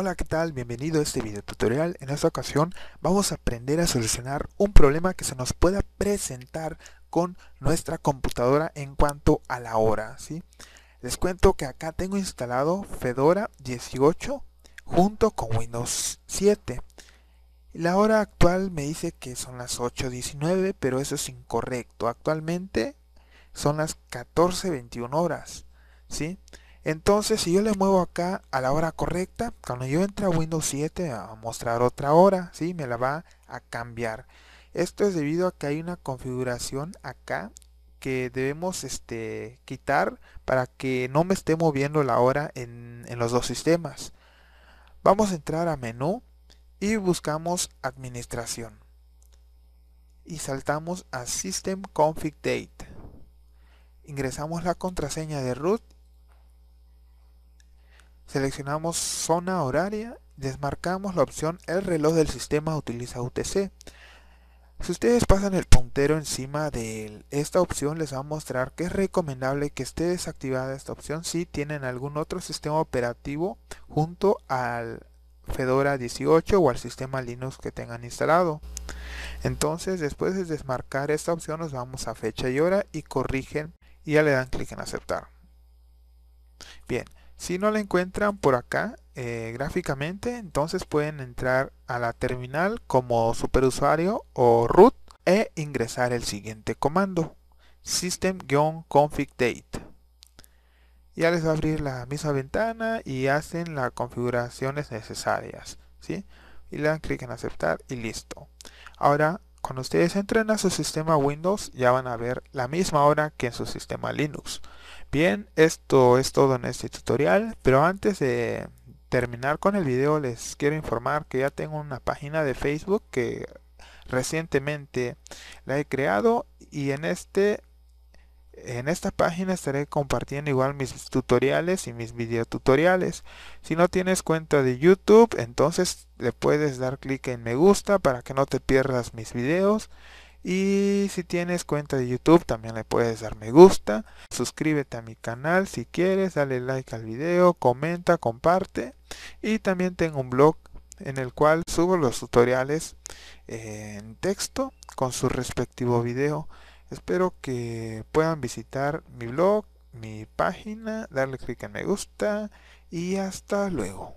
Hola qué tal, bienvenido a este video tutorial. En esta ocasión vamos a aprender a solucionar un problema que se nos pueda presentar con nuestra computadora en cuanto a la hora. Les cuento que acá tengo instalado Fedora 18 junto con Windows 7. La hora actual me dice que son las 8.19, pero eso es incorrecto. Actualmente son las 14.21 horas. ¿sí? Entonces, si yo le muevo acá a la hora correcta, cuando yo entre a Windows 7 a mostrar otra hora, si me la va a cambiar. Esto es debido a que hay una configuración acá que debemos este, quitar para que no me esté moviendo la hora en, en los dos sistemas. Vamos a entrar a menú y buscamos administración. Y saltamos a System Config Date. Ingresamos la contraseña de root Seleccionamos zona horaria, desmarcamos la opción el reloj del sistema utiliza UTC. Si ustedes pasan el puntero encima de esta opción les va a mostrar que es recomendable que esté desactivada esta opción si tienen algún otro sistema operativo junto al Fedora 18 o al sistema Linux que tengan instalado. Entonces después de desmarcar esta opción nos vamos a fecha y hora y corrigen y ya le dan clic en aceptar. Bien, si no la encuentran por acá eh, gráficamente, entonces pueden entrar a la terminal como superusuario o root e ingresar el siguiente comando system-config date. Ya les va a abrir la misma ventana y hacen las configuraciones necesarias. ¿sí? Y le dan clic en aceptar y listo. Ahora cuando ustedes entren a su sistema Windows ya van a ver la misma hora que en su sistema Linux. Bien, esto es todo en este tutorial, pero antes de terminar con el video les quiero informar que ya tengo una página de Facebook que recientemente la he creado y en este en esta página estaré compartiendo igual mis tutoriales y mis videotutoriales. Si no tienes cuenta de YouTube, entonces le puedes dar clic en me gusta para que no te pierdas mis videos. Y si tienes cuenta de YouTube también le puedes dar me gusta. Suscríbete a mi canal si quieres, dale like al video, comenta, comparte. Y también tengo un blog en el cual subo los tutoriales eh, en texto con su respectivo video. Espero que puedan visitar mi blog, mi página, darle clic en me gusta y hasta luego.